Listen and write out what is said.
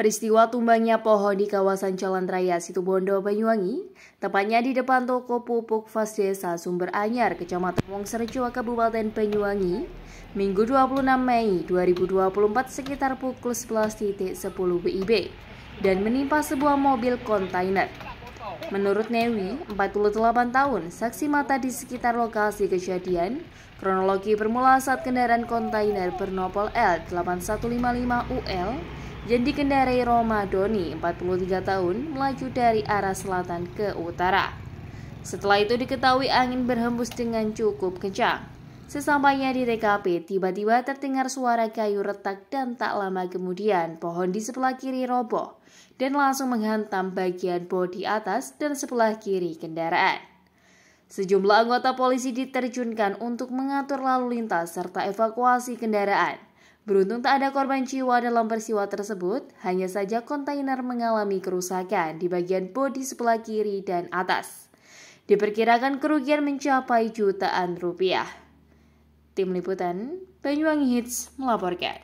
Peristiwa tumbangnya pohon di kawasan Jalan Raya Situbondo, Banyuwangi, tepatnya di depan toko pupuk Fas Desa Sumber Anyar, Kecamatan Wongserjo, Kabupaten Banyuwangi, Minggu 26 Mei 2024 sekitar pukul 11.10 WIB dan menimpa sebuah mobil kontainer. Menurut Newi, 48 tahun, saksi mata di sekitar lokasi kejadian, kronologi bermula saat kendaraan kontainer bernopol L8155UL yang dikendarai Roma Doni, 43 tahun, melaju dari arah selatan ke utara. Setelah itu diketahui angin berhembus dengan cukup kencang. Sesampainya di TKP, tiba-tiba terdengar suara kayu retak dan tak lama kemudian pohon di sebelah kiri roboh dan langsung menghantam bagian bodi atas dan sebelah kiri kendaraan. Sejumlah anggota polisi diterjunkan untuk mengatur lalu lintas serta evakuasi kendaraan. Beruntung tak ada korban jiwa dalam peristiwa tersebut, hanya saja kontainer mengalami kerusakan di bagian bodi sebelah kiri dan atas. Diperkirakan kerugian mencapai jutaan rupiah. Tim Liputan, Banyuwangi Hits melaporkan.